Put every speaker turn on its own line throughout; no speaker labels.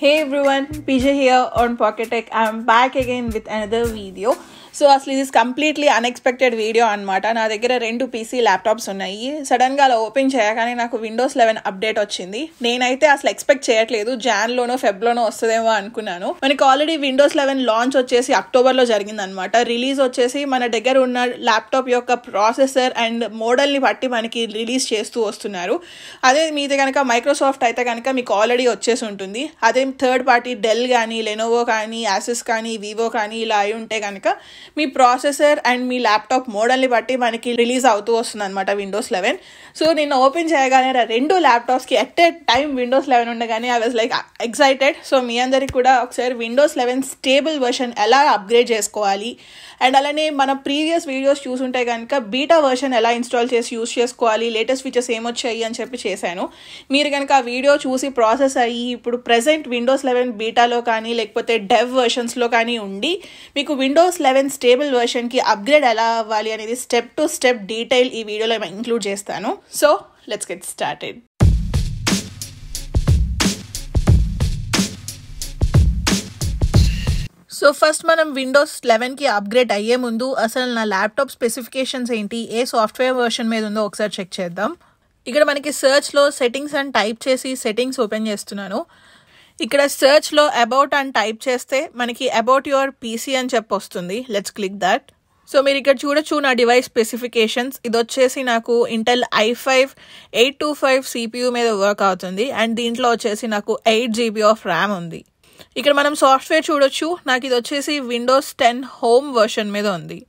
Hey everyone, PJ here on Pocket Tech. I'm back again with another video. So అసలు ఇది completely unexpected video అనమాట నా దగ్గర రెండు పీసీ ల్యాప్టాప్స్ ఉన్నాయి సడన్గా అలా ఓపెన్ చేయగానే నాకు విండోస్ లెవెన్ అప్డేట్ వచ్చింది నేనైతే అసలు ఎక్స్పెక్ట్ చేయట్లేదు జాన్లోనో ఫెబ్లోనో వస్తుందేమో అనుకున్నాను మనకి ఆల్రెడీ విండోస్ లెవెన్ లాంచ్ వచ్చేసి అక్టోబర్లో అనమాట రిలీజ్ వచ్చేసి మన దగ్గర ఉన్న ల్యాప్టాప్ యొక్క ప్రాసెసర్ అండ్ మోడల్ని బట్టి మనకి రిలీజ్ చేస్తూ వస్తున్నారు అదే మీది కనుక మైక్రోసాఫ్ట్ అయితే కనుక మీకు ఆల్రెడీ వచ్చేసి ఉంటుంది అదే థర్డ్ పార్టీ డెల్ కానీ లెనోవో కానీ యాసిస్ కానీ వివో కానీ ఇలా అయి ఉంటే కనుక మీ ప్రాసెసర్ అండ్ మీ ల్యాప్టాప్ మోడల్ని బట్టి మనకి రిలీజ్ అవుతూ వస్తుంది అనమాట విండోస్ లెవెన్ సో నేను ఓపెన్ చేయగానే రెండు ల్యాప్టాప్స్కి at a time Windows eleven ఉండగానే I was like excited so మీ అందరికి కూడా ఒకసారి విండోస్ లెవెన్ స్టేబుల్ వర్షన్ ఎలా అప్గ్రేడ్ చేసుకోవాలి అండ్ అలానే మన ప్రీవియస్ వీడియోస్ చూసుంటే కనుక బీటా వర్షన్ ఎలా ఇన్స్టాల్ చేసి యూస్ చేసుకోవాలి లేటెస్ట్ ఫీచర్స్ ఏమొచ్చాయి అని చెప్పి చేశాను మీరు కనుక ఆ వీడియో చూసి ప్రాసెస్ అయ్యి ఇప్పుడు ప్రజెంట్ విండోస్ లెవెన్ బీటాలో కానీ లేకపోతే డెవ్ వర్షన్స్లో కానీ ఉండి మీకు విండోస్ లెవెన్ అండ్ స్టేబుల్ వర్షన్కి అప్గ్రేడ్ ఎలా అవ్వాలి అనేది స్టెప్ టు స్టెప్ డీటెయిల్ ఈ వీడియోలో ఇంక్లూడ్ చేస్తాను so let's get started so first మనం విండోస్ లెవెన్కి అప్గ్రేడ్ అయ్యే ముందు అసలు నా ల్యాప్టాప్ స్పెసిఫికేషన్స్ ఏంటి ఏ సాఫ్ట్వేర్ వర్షన్ మీద ఉందో ఒకసారి చెక్ చేద్దాం ఇక్కడ మనకి సర్చ్లో సెట్టింగ్స్ అని టైప్ చేసి సెట్టింగ్స్ ఓపెన్ చేస్తున్నాను ఇక్కడ సెర్చ్లో అబౌట్ అని టైప్ చేస్తే మనకి అబౌట్ యువర్ పీసీ అని చెప్పి వస్తుంది లెట్స్ క్లిక్ దాట్ సో మీరు ఇక్కడ చూడొచ్చు నా డివైస్ స్పెసిఫికేషన్స్ ఇది వచ్చేసి నాకు Intel I five eight two five CPU మీద వర్క్ అవుతుంది అండ్ దీంట్లో వచ్చేసి నాకు ఎయిట్ జీబీ ఆఫ్ ర్యామ్ ఉంది ఇక్కడ మనం సాఫ్ట్వేర్ చూడొచ్చు నాకు ఇది వచ్చేసి విండోస్ టెన్ హోమ్ వర్షన్ మీద ఉంది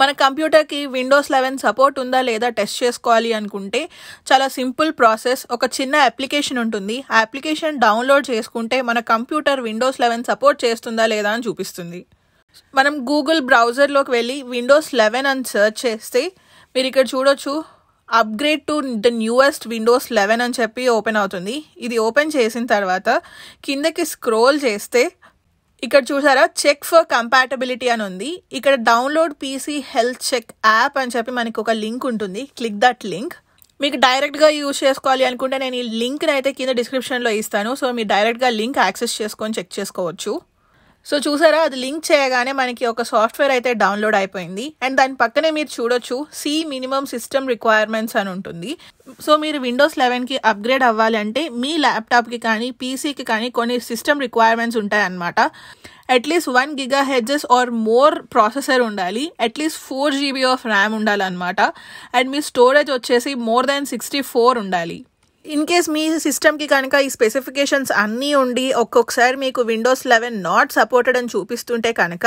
మన కంప్యూటర్కి విండోస్ లెవెన్ సపోర్ట్ ఉందా లేదా టెస్ట్ చేసుకోవాలి అనుకుంటే చాలా సింపుల్ ప్రాసెస్ ఒక చిన్న అప్లికేషన్ ఉంటుంది ఆ అప్లికేషన్ డౌన్లోడ్ చేసుకుంటే మన కంప్యూటర్ విండోస్ లెవెన్ సపోర్ట్ చేస్తుందా లేదా అని చూపిస్తుంది మనం గూగుల్ బ్రౌజర్లోకి వెళ్ళి విండోస్ లెవెన్ అని సెర్చ్ చేస్తే మీరు ఇక్కడ చూడొచ్చు upgrade to the newest Windows eleven అని చెప్పి ఓపెన్ అవుతుంది ఇది ఓపెన్ చేసిన తర్వాత కిందకి స్క్రోల్ చేస్తే ఇక్కడ చూసారా చెక్ ఫర్ కంపాటబిలిటీ అని ఉంది ఇక్కడ download PC health check app అని చెప్పి మనకి ఒక లింక్ ఉంటుంది క్లిక్ దట్ లింక్ మీకు డైరెక్ట్గా యూజ్ చేసుకోవాలి అనుకుంటే నేను ఈ లింక్ని అయితే కింద డిస్క్రిప్షన్లో ఇస్తాను సో మీరు డైరెక్ట్గా లింక్ యాక్సెస్ చేసుకొని చెక్ చేసుకోవచ్చు సో చూసారా అది లింక్ చేయగానే మనకి ఒక సాఫ్ట్వేర్ అయితే డౌన్లోడ్ అయిపోయింది అండ్ దాని పక్కనే మీరు చూడొచ్చు సి మినిమం సిస్టమ్ రిక్వైర్మెంట్స్ అని ఉంటుంది సో మీరు విండోస్ లెవెన్కి అప్గ్రేడ్ అవ్వాలంటే మీ ల్యాప్టాప్కి కానీ పీసీకి కానీ కొన్ని సిస్టమ్ రిక్వైర్మెంట్స్ ఉంటాయన్నమాట at least one gigahertz or more processor ఉండాలి at least four GB of RAM ఉండాలన్నమాట అండ్ మీ స్టోరేజ్ వచ్చేసి మోర్ దాన్ సిక్స్టీ ఫోర్ ఉండాలి ఇన్ కేస్ మీ సిస్టమ్కి కనుక ఈ స్పెసిఫికేషన్స్ అన్నీ ఉండి ఒక్కొక్కసారి మీకు విండోస్ లెవెన్ నాట్ సపోర్టెడ్ అని చూపిస్తుంటే కనుక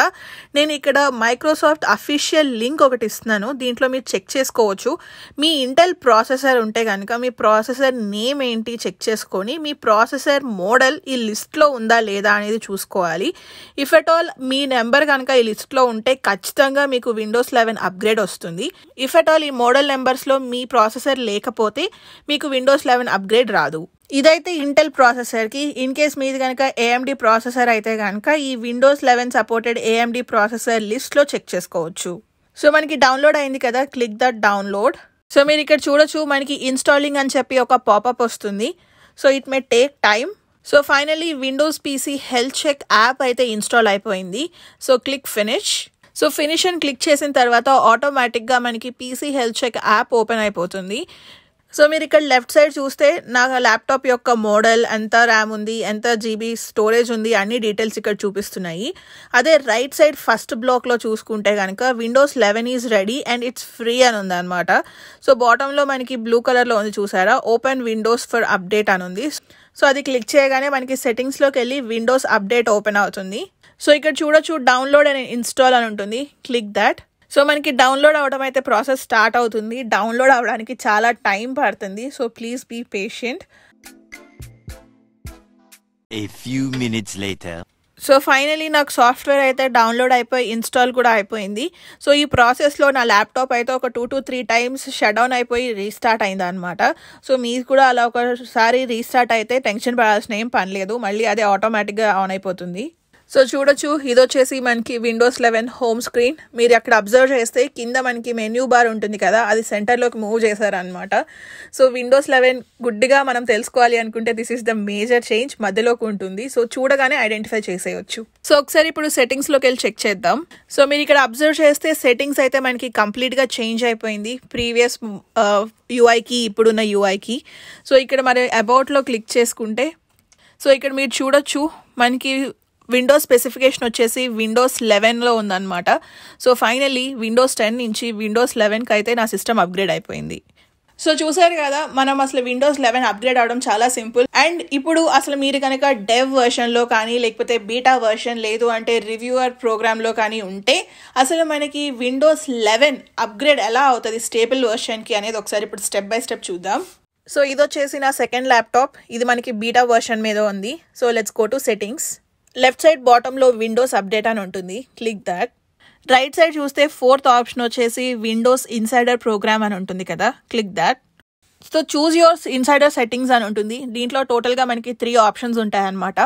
నేను ఇక్కడ మైక్రోసాఫ్ట్ అఫీషియల్ లింక్ ఒకటి ఇస్తున్నాను దీంట్లో మీరు చెక్ చేసుకోవచ్చు మీ ఇంటెల్ ప్రాసెసర్ ఉంటే కనుక మీ ప్రాసెసర్ నేమ్ ఏంటి చెక్ చేసుకొని మీ ప్రాసెసర్ మోడల్ ఈ లిస్ట్లో ఉందా లేదా అనేది చూసుకోవాలి ఇఫ్ ఎట్ ఆల్ మీ నెంబర్ కనుక ఈ లిస్ట్లో ఉంటే ఖచ్చితంగా మీకు విండోస్ లెవెన్ అప్గ్రేడ్ వస్తుంది ఇఫ్ అట్ ఆల్ ఈ మోడల్ నెంబర్స్లో మీ ప్రాసెసర్ లేకపోతే మీకు విండోస్ లెవెన్ వర్షన్ అప్గ్రేడ్ రాదు ఇదైతే ఇంటెల్ ప్రాసెసర్కి ఇన్ కేస్ మీది కనుక ఏఎండి ప్రాసెసర్ అయితే కనుక ఈ Windows eleven supported AMD processor లిస్ట్లో చెక్ చేసుకోవచ్చు సో మనకి డౌన్లోడ్ అయింది కదా క్లిక్ దట్ డౌన్లోడ్ సో మీరు ఇక్కడ చూడొచ్చు మనకి ఇన్స్టాలింగ్ అని చెప్పి ఒక పాపప్ వస్తుంది so it may take time so finally Windows PC health check app అయితే ఇన్స్టాల్ అయిపోయింది so click finish so finish అని క్లిక్ చేసిన తర్వాత ఆటోమేటిక్గా మనకి PC health check app open అయిపోతుంది సో మీరు ఇక్కడ లెఫ్ట్ సైడ్ చూస్తే నా ల్యాప్టాప్ యొక్క మోడల్ ఎంత ర్యామ్ ఉంది ఎంత జీబీ స్టోరేజ్ ఉంది అన్ని డీటెయిల్స్ ఇక్కడ చూపిస్తున్నాయి అదే రైట్ సైడ్ ఫస్ట్ బ్లాక్లో చూసుకుంటే కనుక Windows eleven is ready and it's free అని ఉంది అనమాట సో బాటంలో మనకి బ్లూ కలర్లో ఉంది చూసారా ఓపెన్ విండోస్ ఫర్ అప్డేట్ అని ఉంది సో అది క్లిక్ చేయగానే మనకి సెట్టింగ్స్లోకి వెళ్ళి విండోస్ అప్డేట్ ఓపెన్ అవుతుంది సో ఇక్కడ చూడొచ్చు డౌన్లోడ్ అండ్ ఇన్స్టాల్ అని ఉంటుంది క్లిక్ దాట్ సో మనకి డౌన్లోడ్ అవడం అయితే ప్రాసెస్ స్టార్ట్ అవుతుంది డౌన్లోడ్ అవడానికి చాలా టైం పడుతుంది so please be patient so finally నాకు సాఫ్ట్వేర్ అయితే డౌన్లోడ్ అయిపోయి ఇన్స్టాల్ కూడా అయిపోయింది సో ఈ ప్రాసెస్లో నా ల్యాప్టాప్ అయితే ఒక two to three times down అయిపోయి రీస్టార్ట్ అయింది అనమాట సో మీకు కూడా అలా ఒకసారి రీస్టార్ట్ అయితే టెన్షన్ పడాల్సిన ఏం పని లేదు మళ్ళీ అదే ఆటోమేటిక్గా ఆన్ అయిపోతుంది సో చూడొచ్చు ఇది వచ్చేసి మనకి విండోస్ లెవెన్ హోమ్ స్క్రీన్ మీరు అక్కడ అబ్జర్వ్ చేస్తే కింద మనకి మెన్యూ బార్ ఉంటుంది కదా అది సెంటర్లోకి మూవ్ చేశారనమాట సో విండోస్ లెవెన్ గుడ్డిగా మనం తెలుసుకోవాలి అనుకుంటే this is the major change మధ్యలోకి ఉంటుంది సో చూడగానే ఐడెంటిఫై చేసేయచ్చు సో ఒకసారి ఇప్పుడు సెట్టింగ్స్లోకి వెళ్ళి చెక్ చేద్దాం సో మీరు ఇక్కడ అబ్జర్వ్ చేస్తే సెట్టింగ్స్ అయితే మనకి కంప్లీట్గా చేంజ్ అయిపోయింది ప్రీవియస్ యూఐకి ఇప్పుడున్న యూఐకి సో ఇక్కడ మరి అబౌట్లో క్లిక్ చేసుకుంటే సో ఇక్కడ మీరు చూడొచ్చు మనకి విండోస్ స్పెసిఫికేషన్ వచ్చేసి విండోస్ లెవెన్లో ఉందన్నమాట సో ఫైనలీ విండోస్ టెన్ నుంచి విండోస్ లెవెన్కి అయితే నా సిస్టమ్ అప్గ్రేడ్ అయిపోయింది సో చూసారు కదా మనం అసలు విండోస్ లెవెన్ అప్గ్రేడ్ అవడం చాలా సింపుల్ అండ్ ఇప్పుడు అసలు మీరు కనుక డెవ్ వెర్షన్లో కానీ లేకపోతే బీటా వెర్షన్ లేదు అంటే రివ్యూవర్ ప్రోగ్రామ్లో కానీ ఉంటే అసలు మనకి విండోస్ లెవెన్ అప్గ్రేడ్ ఎలా అవుతుంది స్టేబుల్ వెర్షన్కి అనేది ఒకసారి ఇప్పుడు స్టెప్ బై స్టెప్ చూద్దాం సో ఇది వచ్చేసి నా సెకండ్ ల్యాప్టాప్ ఇది మనకి బీటా వెర్షన్ మీద ఉంది so let's go to settings left side బాటంలో విండోస్ అప్డేట్ అని ఉంటుంది క్లిక్ దాట్ రైట్ సైడ్ చూస్తే ఫోర్త్ ఆప్షన్ వచ్చేసి విండోస్ ఇన్సైడర్ ప్రోగ్రామ్ అని ఉంటుంది కదా click that so choose yours insider settings అని ఉంటుంది దీంట్లో టోటల్గా మనకి త్రీ ఆప్షన్స్ ఉంటాయన్నమాట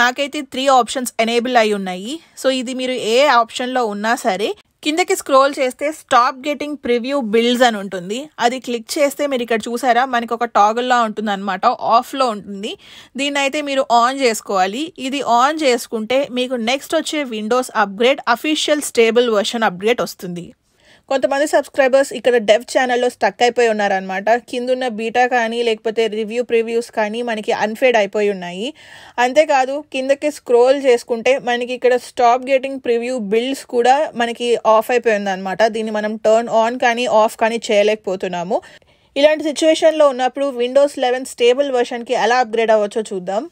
నాకైతే త్రీ ఆప్షన్స్ ఎనేబుల్ అయి ఉన్నాయి సో ఇది మీరు ఏ ఆప్షన్లో ఉన్నా సరే కిందకి స్క్రోల్ చేస్తే స్టాప్ గెటింగ్ ప్రివ్యూ బిల్డ్స్ అని ఉంటుంది అది క్లిక్ చేస్తే మీరు ఇక్కడ చూసారా మనకి ఒక టాగుల్లా ఉంటుంది అనమాట ఆఫ్లో ఉంటుంది దీన్ని అయితే మీరు ఆన్ చేసుకోవాలి ఇది ఆన్ చేసుకుంటే మీకు నెక్స్ట్ వచ్చే Windows upgrade official stable version upgrade వస్తుంది కొంతమంది సబ్స్క్రైబర్స్ ఇక్కడ డెవ్ ఛానల్లో స్టక్ అయిపోయి ఉన్నారనమాట కిందున్న బీటా కానీ లేకపోతే రివ్యూ ప్రివ్యూస్ కానీ మనకి అన్ఫేడ్ అయిపోయి ఉన్నాయి అంతేకాదు కిందకి స్క్రోల్ చేసుకుంటే మనకి ఇక్కడ స్టాప్ గెటింగ్ ప్రివ్యూ బిల్డ్స్ కూడా మనకి ఆఫ్ అయిపోయింది అనమాట దీన్ని మనం టర్న్ ఆన్ కానీ ఆఫ్ కానీ చేయలేకపోతున్నాము ఇలాంటి సిచ్యువేషన్లో ఉన్నప్పుడు విండోస్ లెవెన్ స్టేబుల్ వెర్షన్కి ఎలా అప్గ్రేడ్ అవ్వచ్చో చూద్దాం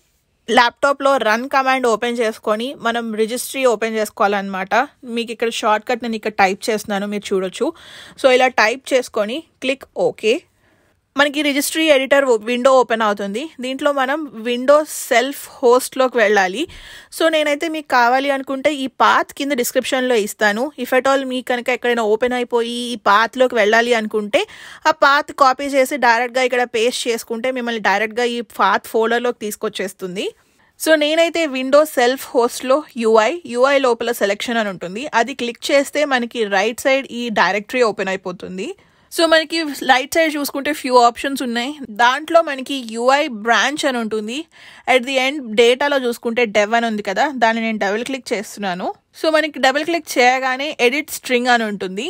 ల్యాప్టాప్లో రన్ కమాండ్ ఓపెన్ చేసుకొని మనం రిజిస్ట్రీ ఓపెన్ చేసుకోవాలన్నమాట మీకు ఇక్కడ షార్ట్కట్ నేను ఇక్కడ టైప్ చేస్తున్నాను మీరు చూడొచ్చు సో ఇలా టైప్ చేసుకొని క్లిక్ ఓకే మనకి రిజిస్ట్రీ ఎడిటర్ విండో ఓపెన్ అవుతుంది దీంట్లో మనం విండో సెల్ఫ్ హోస్ట్లోకి వెళ్ళాలి సో నేనైతే మీకు కావాలి అనుకుంటే ఈ పాత్ కింద డిస్క్రిప్షన్లో ఇస్తాను ఇఫ్ అట్ ఆల్ మీకు కనుక ఎక్కడైనా ఓపెన్ అయిపోయి ఈ పాత్లోకి వెళ్ళాలి అనుకుంటే ఆ పాత్ కాపీ చేసి డైరెక్ట్గా ఇక్కడ పేస్ట్ చేసుకుంటే మిమ్మల్ని డైరెక్ట్గా ఈ పాత్ ఫోల్డర్లోకి తీసుకొచ్చేస్తుంది సో నేనైతే విండో సెల్ఫ్ హోస్ట్లో యూఐ యూఐ లోపల సెలెక్షన్ అని ఉంటుంది అది క్లిక్ చేస్తే మనకి రైట్ సైడ్ ఈ డైరెక్టరీ ఓపెన్ అయిపోతుంది సో మనకి లైట్ సైడ్ చూసుకుంటే ఫ్యూ ఆప్షన్స్ ఉన్నాయి దాంట్లో మనకి యూఐ బ్రాంచ్ అని ఉంటుంది అట్ ది ఎండ్ డేటాలో చూసుకుంటే డెవ్ అని ఉంది కదా దాన్ని నేను డబుల్ క్లిక్ చేస్తున్నాను సో మనకి డబుల్ క్లిక్ చేయగానే ఎడిట్ స్ట్రింగ్ అని ఉంటుంది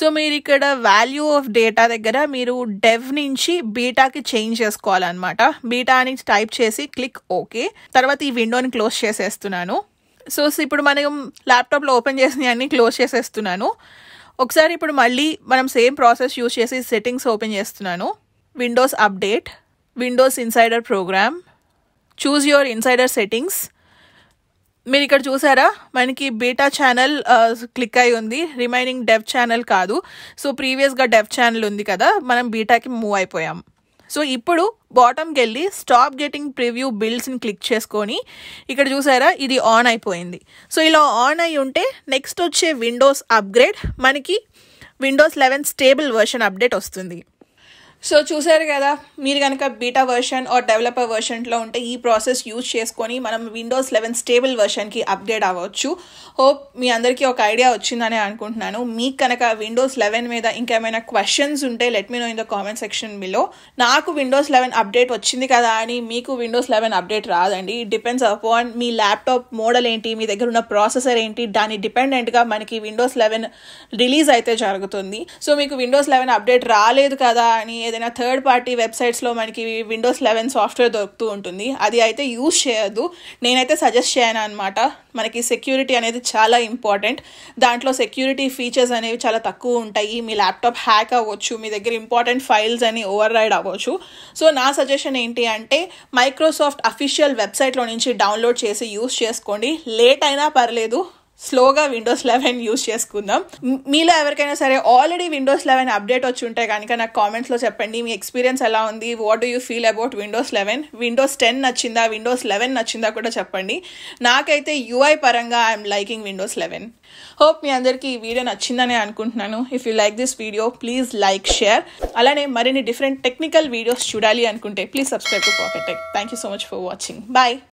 సో మీరు ఇక్కడ వాల్యూ ఆఫ్ డేటా దగ్గర మీరు డెవ్ నుంచి బీటాకి చేంజ్ చేసుకోవాలన్నమాట బీటా అని టైప్ చేసి క్లిక్ ఓకే తర్వాత ఈ విండోని క్లోజ్ చేసేస్తున్నాను సో ఇప్పుడు మనం ల్యాప్టాప్లో ఓపెన్ చేసినవి అన్నీ క్లోజ్ చేసేస్తున్నాను ఒకసారి ఇప్పుడు మళ్ళీ మనం సేమ్ ప్రాసెస్ యూస్ చేసి సెట్టింగ్స్ ఓపెన్ చేస్తున్నాను Windows update Windows insider program choose your insider settings మీరు ఇక్కడ చూసారా మనకి బీటా ఛానల్ క్లిక్ అయి ఉంది రిమైనింగ్ డెవ్ ఛానల్ కాదు సో ప్రీవియస్గా డెవ్ ఛానల్ ఉంది కదా మనం బీటాకి మూవ్ అయిపోయాం సో ఇప్పుడు బాటమ్కి వెళ్ళి స్టాప్ గెటింగ్ ప్రివ్యూ బిల్స్ని క్లిక్ చేసుకొని ఇక్కడ చూసారా ఇది ఆన్ అయిపోయింది సో ఇలా ఆన్ అయి ఉంటే నెక్స్ట్ వచ్చే విండోస్ అప్గ్రేడ్ మనకి Windows eleven stable version update వస్తుంది సో చూసారు కదా మీరు కనుక బీటా వెర్షన్ ఆర్ డెవలపర్ వెర్షన్లో ఉంటే ఈ ప్రాసెస్ యూజ్ చేసుకొని మనం విండోస్ లెవెన్ స్టేబుల్ వెర్షన్కి అప్డేట్ అవ్వచ్చు హోప్ మీ అందరికీ ఒక ఐడియా వచ్చిందని అనుకుంటున్నాను మీకు కనుక విండోస్ లెవెన్ మీద ఇంకేమైనా క్వశ్చన్స్ ఉంటే let me know in the comment section below నాకు విండోస్ లెవెన్ అప్డేట్ వచ్చింది కదా అని మీకు విండోస్ లెవెన్ అప్డేట్ రాదండి డిపెండ్స్ అపాన్ మీ ల్యాప్టాప్ మోడల్ ఏంటి మీ దగ్గర ఉన్న ప్రాసెసర్ ఏంటి దాని డిపెండెంట్గా మనకి విండోస్ లెవెన్ రిలీజ్ అయితే జరుగుతుంది సో మీకు విండోస్ లెవెన్ అప్డేట్ రాలేదు కదా అని ఏదైనా థర్డ్ పార్టీ వెబ్సైట్స్లో మనకి విండోస్ లెవెన్ సాఫ్ట్వేర్ దొరుకుతూ ఉంటుంది అది అయితే యూజ్ చేయొద్దు నేనైతే సజెస్ట్ చేయను అనమాట మనకి సెక్యూరిటీ అనేది చాలా ఇంపార్టెంట్ దాంట్లో సెక్యూరిటీ ఫీచర్స్ అనేవి చాలా తక్కువ ఉంటాయి మీ ల్యాప్టాప్ హ్యాక్ అవ్వచ్చు మీ దగ్గర ఇంపార్టెంట్ ఫైల్స్ అని ఓవర్ రైడ్ అవ్వచ్చు సో నా సజెషన్ ఏంటి అంటే మైక్రోసాఫ్ట్ అఫీషియల్ వెబ్సైట్లో నుంచి డౌన్లోడ్ చేసి యూస్ చేసుకోండి లేట్ అయినా పర్లేదు స్లోగా విండోస్ లెవెన్ యూస్ చేసుకుందాం మీలో ఎవరికైనా సరే ఆల్రెడీ విండోస్ లెవెన్ అప్డేట్ వచ్చి ఉంటే కనుక నాకు కామెంట్స్లో చెప్పండి మీ ఎక్స్పీరియన్స్ ఎలా ఉంది what do you feel about Windows eleven Windows ten నచ్చిందా విండోస్ లెవెన్ నచ్చిందా కూడా చెప్పండి నాకైతే యూఐ పరంగా I'm liking Windows eleven hope మీ అందరికీ ఈ వీడియో నచ్చిందని అనుకుంటున్నాను if you like this video please like share అలానే మరిన్ని డిఫరెంట్ టెక్నికల్ వీడియోస్ చూడాలి అనుకుంటే please subscribe to Pocket Tech thank you so much for watching bye